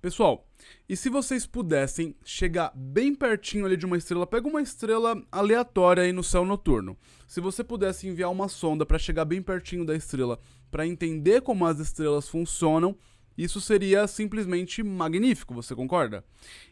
Pessoal, e se vocês pudessem chegar bem pertinho ali de uma estrela, pega uma estrela aleatória aí no céu noturno. Se você pudesse enviar uma sonda para chegar bem pertinho da estrela, para entender como as estrelas funcionam, isso seria simplesmente magnífico, você concorda?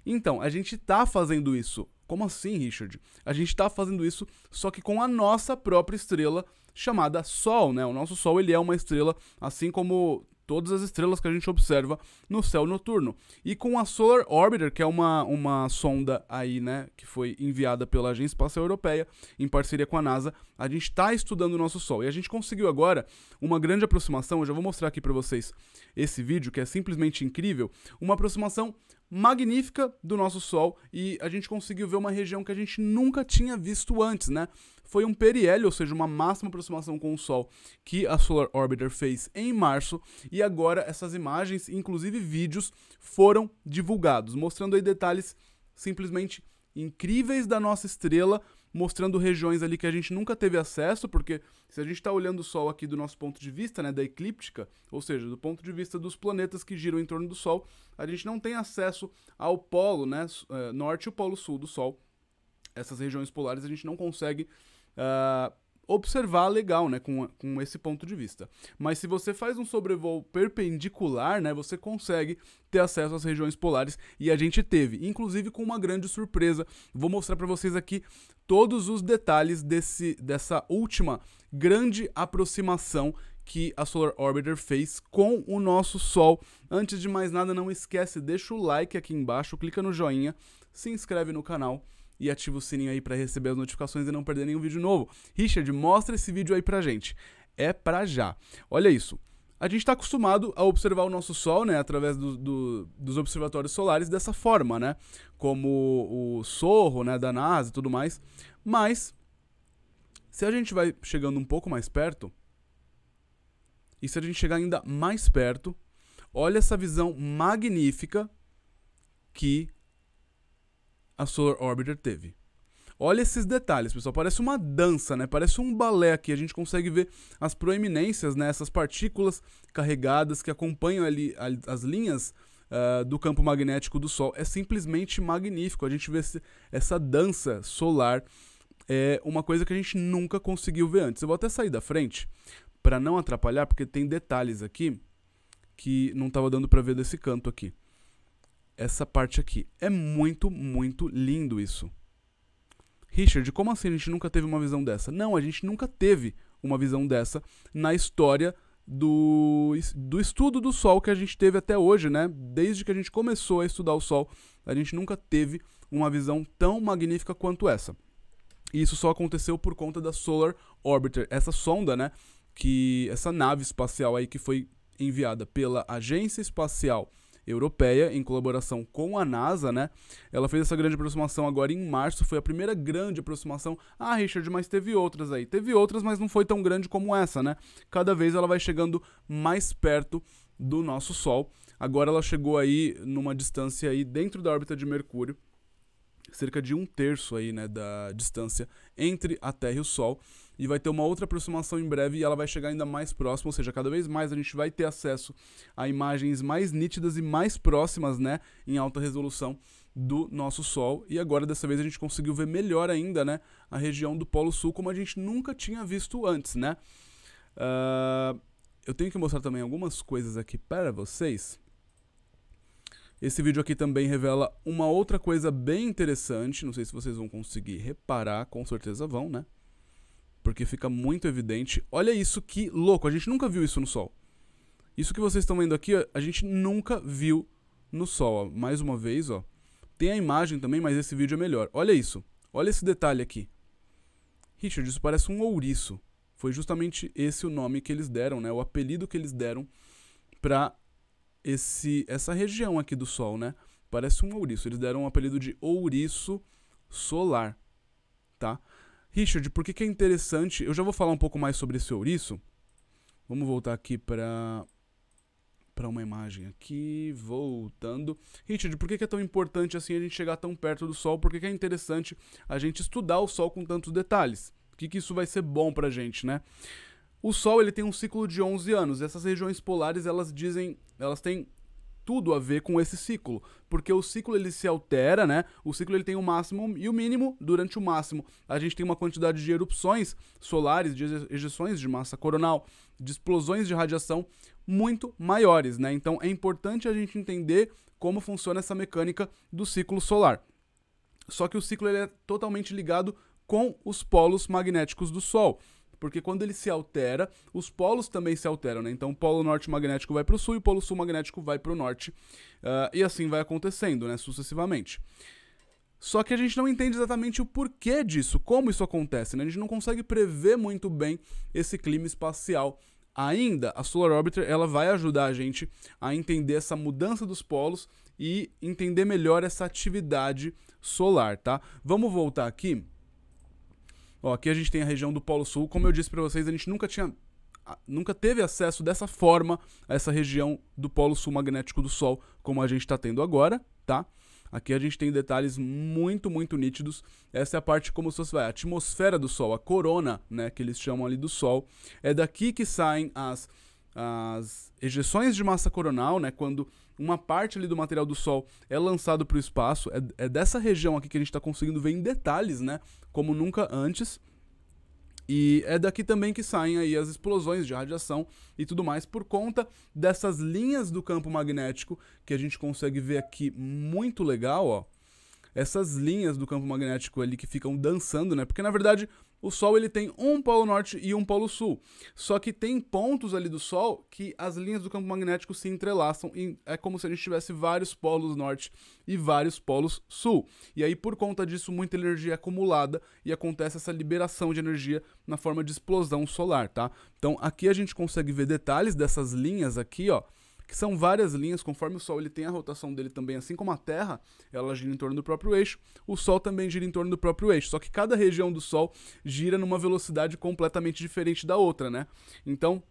Então, a gente está fazendo isso. Como assim, Richard? A gente está fazendo isso só que com a nossa própria estrela chamada Sol, né? O nosso Sol ele é uma estrela, assim como todas as estrelas que a gente observa no céu noturno. E com a Solar Orbiter, que é uma, uma sonda aí, né, que foi enviada pela Agência Espacial Europeia em parceria com a NASA, a gente está estudando o nosso Sol. E a gente conseguiu agora uma grande aproximação, eu já vou mostrar aqui para vocês esse vídeo, que é simplesmente incrível, uma aproximação magnífica do nosso Sol e a gente conseguiu ver uma região que a gente nunca tinha visto antes, né? Foi um periélio, ou seja, uma máxima aproximação com o Sol que a Solar Orbiter fez em março e agora essas imagens, inclusive vídeos, foram divulgados, mostrando aí detalhes simplesmente incríveis da nossa estrela mostrando regiões ali que a gente nunca teve acesso, porque se a gente está olhando o Sol aqui do nosso ponto de vista, né, da eclíptica, ou seja, do ponto de vista dos planetas que giram em torno do Sol, a gente não tem acesso ao polo né, eh, norte e o polo sul do Sol. Essas regiões polares a gente não consegue uh, observar legal, né, com, com esse ponto de vista. Mas se você faz um sobrevoo perpendicular, né, você consegue ter acesso às regiões polares e a gente teve, inclusive com uma grande surpresa. Vou mostrar para vocês aqui todos os detalhes desse dessa última grande aproximação que a Solar Orbiter fez com o nosso Sol. Antes de mais nada, não esquece, deixa o like aqui embaixo, clica no joinha, se inscreve no canal e ativa o sininho aí para receber as notificações e não perder nenhum vídeo novo. Richard, mostra esse vídeo aí pra gente. É pra já. Olha isso. A gente está acostumado a observar o nosso Sol, né, através do, do, dos observatórios solares dessa forma, né, como o Sorro, né, da NASA e tudo mais. Mas se a gente vai chegando um pouco mais perto, e se a gente chegar ainda mais perto, olha essa visão magnífica que a Solar Orbiter teve. Olha esses detalhes, pessoal. Parece uma dança, né? Parece um balé aqui. A gente consegue ver as proeminências, né? Essas partículas carregadas que acompanham ali as linhas uh, do campo magnético do Sol. É simplesmente magnífico. A gente vê essa dança solar. É uma coisa que a gente nunca conseguiu ver antes. Eu vou até sair da frente para não atrapalhar, porque tem detalhes aqui que não estava dando para ver desse canto aqui essa parte aqui. É muito, muito lindo isso. Richard, como assim a gente nunca teve uma visão dessa? Não, a gente nunca teve uma visão dessa na história do, do estudo do Sol que a gente teve até hoje, né? Desde que a gente começou a estudar o Sol, a gente nunca teve uma visão tão magnífica quanto essa. E isso só aconteceu por conta da Solar Orbiter, essa sonda, né? Que essa nave espacial aí que foi enviada pela Agência Espacial Europeia, em colaboração com a NASA, né? Ela fez essa grande aproximação agora em março, foi a primeira grande aproximação. Ah, Richard, mas teve outras aí. Teve outras, mas não foi tão grande como essa, né? Cada vez ela vai chegando mais perto do nosso Sol. Agora ela chegou aí numa distância aí dentro da órbita de Mercúrio, cerca de um terço aí, né, da distância entre a Terra e o Sol e vai ter uma outra aproximação em breve e ela vai chegar ainda mais próxima, ou seja, cada vez mais a gente vai ter acesso a imagens mais nítidas e mais próximas, né, em alta resolução do nosso Sol. E agora, dessa vez, a gente conseguiu ver melhor ainda, né, a região do Polo Sul, como a gente nunca tinha visto antes, né. Uh, eu tenho que mostrar também algumas coisas aqui para vocês. Esse vídeo aqui também revela uma outra coisa bem interessante, não sei se vocês vão conseguir reparar, com certeza vão, né? Porque fica muito evidente. Olha isso que louco, a gente nunca viu isso no Sol. Isso que vocês estão vendo aqui, a gente nunca viu no Sol. Ó. Mais uma vez, ó. Tem a imagem também, mas esse vídeo é melhor. Olha isso. Olha esse detalhe aqui. Richard, isso parece um ouriço. Foi justamente esse o nome que eles deram, né? O apelido que eles deram para esse essa região aqui do Sol, né? Parece um ouriço. Eles deram o um apelido de ouriço solar, tá? Richard, por que, que é interessante? Eu já vou falar um pouco mais sobre esse ouriço. Vamos voltar aqui para para uma imagem aqui, voltando. Richard, por que, que é tão importante assim a gente chegar tão perto do Sol? Por que, que é interessante a gente estudar o Sol com tantos detalhes? O que, que isso vai ser bom para a gente, né? O Sol ele tem um ciclo de 11 anos. Essas regiões polares elas dizem, elas têm tudo a ver com esse ciclo, porque o ciclo ele se altera, né? O ciclo ele tem o máximo e o mínimo. Durante o máximo, a gente tem uma quantidade de erupções solares, de ejeções de massa coronal, de explosões de radiação muito maiores, né? Então é importante a gente entender como funciona essa mecânica do ciclo solar. Só que o ciclo ele é totalmente ligado com os polos magnéticos do Sol. Porque quando ele se altera, os polos também se alteram, né? Então o polo norte magnético vai para o sul e o polo sul magnético vai para o norte. Uh, e assim vai acontecendo, né? Sucessivamente. Só que a gente não entende exatamente o porquê disso, como isso acontece, né? A gente não consegue prever muito bem esse clima espacial ainda. A Solar Orbiter, ela vai ajudar a gente a entender essa mudança dos polos e entender melhor essa atividade solar, tá? Vamos voltar aqui Ó, aqui a gente tem a região do Polo Sul. Como eu disse para vocês, a gente nunca tinha nunca teve acesso dessa forma a essa região do polo sul magnético do Sol como a gente está tendo agora, tá? Aqui a gente tem detalhes muito, muito nítidos. Essa é a parte como se fosse a atmosfera do Sol, a corona, né, que eles chamam ali do Sol. É daqui que saem as, as ejeções de massa coronal, né, quando uma parte ali do material do Sol é lançado para o espaço. É, é dessa região aqui que a gente está conseguindo ver em detalhes, né? Como nunca antes. E é daqui também que saem aí as explosões de radiação e tudo mais por conta dessas linhas do campo magnético que a gente consegue ver aqui muito legal, ó. Essas linhas do campo magnético ali que ficam dançando, né? Porque na verdade o Sol ele tem um polo norte e um polo sul. Só que tem pontos ali do Sol que as linhas do campo magnético se entrelaçam e é como se a gente tivesse vários polos norte e vários polos sul. E aí por conta disso muita energia é acumulada e acontece essa liberação de energia na forma de explosão solar, tá? Então aqui a gente consegue ver detalhes dessas linhas aqui, ó que são várias linhas, conforme o Sol ele tem a rotação dele também, assim como a Terra, ela gira em torno do próprio eixo, o Sol também gira em torno do próprio eixo, só que cada região do Sol gira numa velocidade completamente diferente da outra, né? Então,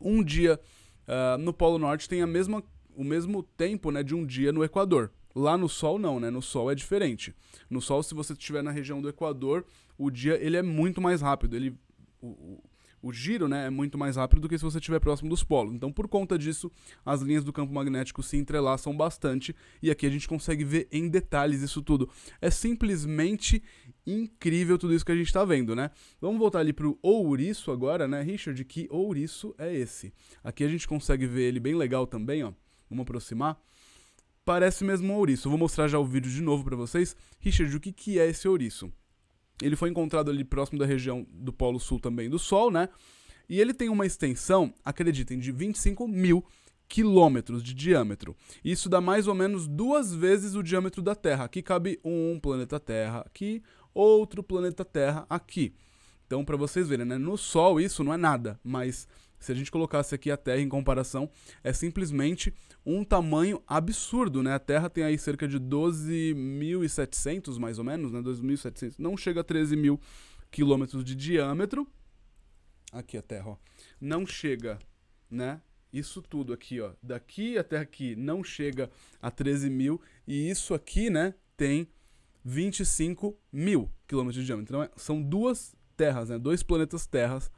um dia uh, no Polo Norte tem a mesma, o mesmo tempo né, de um dia no Equador. Lá no Sol não, né? No Sol é diferente. No Sol, se você estiver na região do Equador, o dia ele é muito mais rápido. Ele, o, o giro né, é muito mais rápido do que se você estiver próximo dos polos. Então, por conta disso, as linhas do campo magnético se entrelaçam bastante e aqui a gente consegue ver em detalhes isso tudo. É simplesmente incrível tudo isso que a gente está vendo, né? Vamos voltar ali para o ouriço agora, né, Richard? Que ouriço é esse? Aqui a gente consegue ver ele bem legal também, ó. Vamos aproximar parece mesmo um ouriço. Eu vou mostrar já o vídeo de novo para vocês. Richard, o que, que é esse ouriço? Ele foi encontrado ali próximo da região do Polo Sul também do Sol, né? E ele tem uma extensão, acreditem, de 25 mil quilômetros de diâmetro. Isso dá mais ou menos duas vezes o diâmetro da Terra. Aqui cabe um planeta Terra aqui, outro planeta Terra aqui. Então, para vocês verem, né? No Sol isso não é nada, mas se a gente colocasse aqui a Terra em comparação, é simplesmente um tamanho absurdo, né? A Terra tem aí cerca de 12.700, mais ou menos, né? 12.700, não chega a 13 mil quilômetros de diâmetro. Aqui a Terra, ó. Não chega, né? Isso tudo aqui, ó. Daqui até aqui não chega a 13 mil. E isso aqui, né, tem 25 mil quilômetros de diâmetro. Então, é, são duas terras, né? Dois planetas terras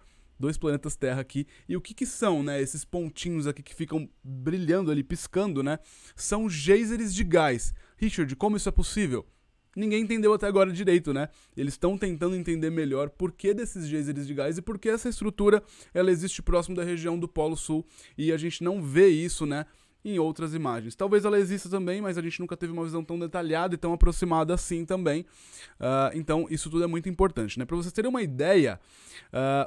dois planetas Terra aqui. E o que, que são, né? Esses pontinhos aqui que ficam brilhando ali, piscando, né? São geysers de gás. Richard, como isso é possível? ninguém entendeu até agora direito, né? Eles estão tentando entender melhor por que desses geysers de gás e por que essa estrutura ela existe próximo da região do Polo Sul e a gente não vê isso, né? em outras imagens. Talvez ela exista também, mas a gente nunca teve uma visão tão detalhada e tão aproximada assim também. Uh, então, isso tudo é muito importante, né? Para vocês terem uma ideia,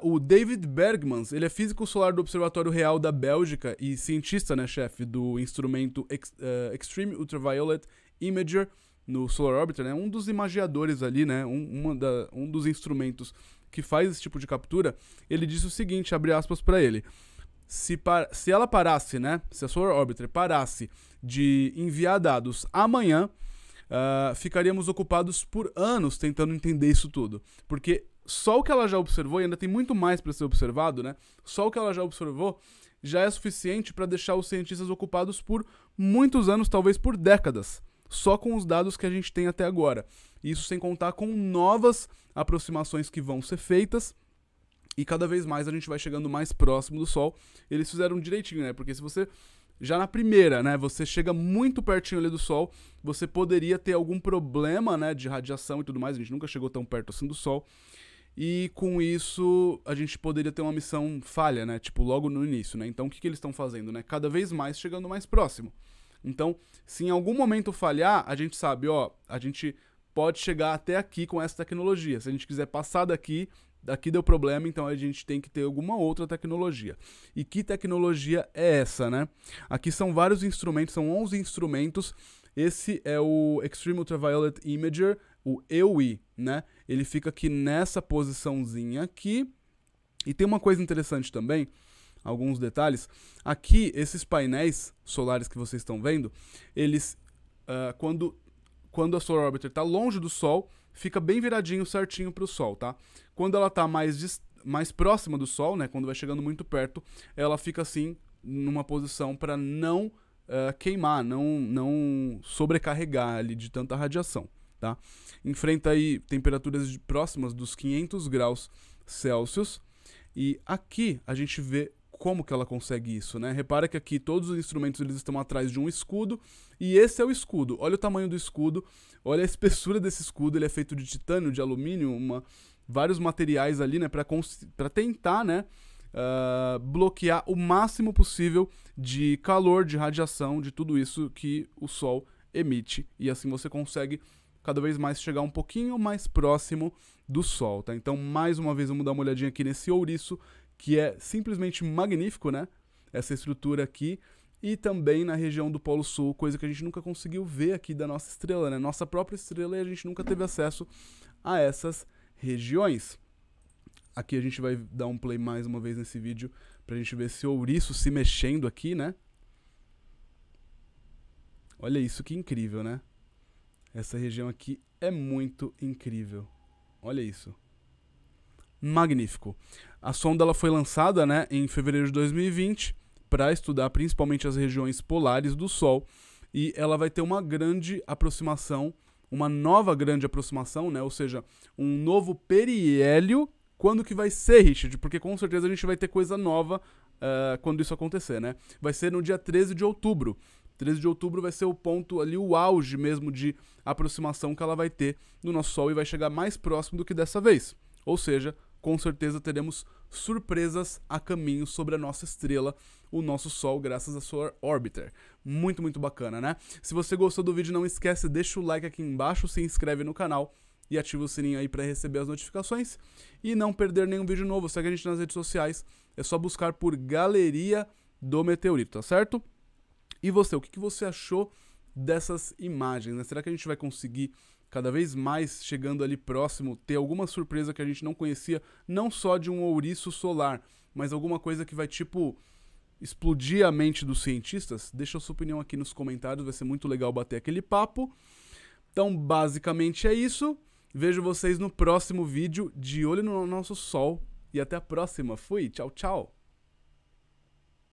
uh, o David Bergmans, ele é físico solar do Observatório Real da Bélgica e cientista, né, chefe do instrumento Ex uh, Extreme Ultraviolet Imager no Solar Orbiter, né? Um dos imagiadores ali, né? Um, da, um dos instrumentos que faz esse tipo de captura. Ele disse o seguinte, abre aspas para ele se, par se ela parasse, né? Se a Solar Orbiter parasse de enviar dados amanhã, uh, ficaríamos ocupados por anos tentando entender isso tudo. Porque só o que ela já observou, e ainda tem muito mais para ser observado, né? Só o que ela já observou já é suficiente para deixar os cientistas ocupados por muitos anos, talvez por décadas, só com os dados que a gente tem até agora. Isso sem contar com novas aproximações que vão ser feitas e cada vez mais a gente vai chegando mais próximo do Sol. Eles fizeram direitinho, né? Porque se você já na primeira, né, você chega muito pertinho ali do Sol, você poderia ter algum problema, né, de radiação e tudo mais. A gente nunca chegou tão perto assim do Sol. E com isso, a gente poderia ter uma missão falha, né? Tipo, logo no início, né? Então, o que, que eles estão fazendo, né? Cada vez mais chegando mais próximo. Então, se em algum momento falhar, a gente sabe, ó, a gente pode chegar até aqui com essa tecnologia. Se a gente quiser passar daqui, aqui deu problema, então a gente tem que ter alguma outra tecnologia. E que tecnologia é essa, né? Aqui são vários instrumentos, são 11 instrumentos. Esse é o Extreme Ultraviolet Imager, o EUI, né? Ele fica aqui nessa posiçãozinha aqui. E tem uma coisa interessante também, alguns detalhes. Aqui, esses painéis solares que vocês estão vendo, eles, uh, quando, quando a Solar Orbiter está longe do Sol, fica bem viradinho certinho para o Sol, tá? Quando ela está mais, mais próxima do Sol, né, quando vai chegando muito perto, ela fica assim numa posição para não uh, queimar, não, não sobrecarregar ali de tanta radiação. Tá? Enfrenta aí temperaturas de, próximas dos 500 graus Celsius. E aqui a gente vê como que ela consegue isso, né? Repara que aqui todos os instrumentos eles estão atrás de um escudo e esse é o escudo. Olha o tamanho do escudo, olha a espessura desse escudo, ele é feito de titânio, de alumínio, uma vários materiais ali, né, para tentar, né, uh, bloquear o máximo possível de calor, de radiação, de tudo isso que o Sol emite. E assim você consegue cada vez mais chegar um pouquinho mais próximo do Sol, tá? Então, mais uma vez, vamos dar uma olhadinha aqui nesse ouriço, que é simplesmente magnífico, né? Essa estrutura aqui. E também na região do Polo Sul, coisa que a gente nunca conseguiu ver aqui da nossa estrela, né? Nossa própria estrela e a gente nunca teve acesso a essas regiões. Aqui a gente vai dar um play mais uma vez nesse vídeo para a gente ver esse ouriço se mexendo aqui, né? Olha isso que incrível, né? Essa região aqui é muito incrível. Olha isso. Magnífico. A sonda ela foi lançada né, em fevereiro de 2020 para estudar principalmente as regiões polares do Sol e ela vai ter uma grande aproximação uma nova grande aproximação, né? Ou seja, um novo periélio. Quando que vai ser, Richard? Porque com certeza a gente vai ter coisa nova uh, quando isso acontecer, né? Vai ser no dia 13 de outubro. 13 de outubro vai ser o ponto ali, o auge mesmo de aproximação que ela vai ter no nosso Sol e vai chegar mais próximo do que dessa vez. Ou seja, com certeza teremos surpresas a caminho sobre a nossa estrela, o nosso Sol, graças a sua Orbiter. Muito, muito bacana, né? Se você gostou do vídeo, não esquece, deixa o like aqui embaixo, se inscreve no canal e ativa o sininho aí para receber as notificações e não perder nenhum vídeo novo. Segue a gente nas redes sociais, é só buscar por Galeria do Meteorito, tá certo? E você, o que, que você achou dessas imagens? Né? Será que a gente vai conseguir cada vez mais chegando ali próximo, ter alguma surpresa que a gente não conhecia, não só de um ouriço solar, mas alguma coisa que vai tipo explodir a mente dos cientistas? Deixa a sua opinião aqui nos comentários, vai ser muito legal bater aquele papo. Então, basicamente é isso. Vejo vocês no próximo vídeo. De olho no nosso sol. E até a próxima. Fui. Tchau, tchau.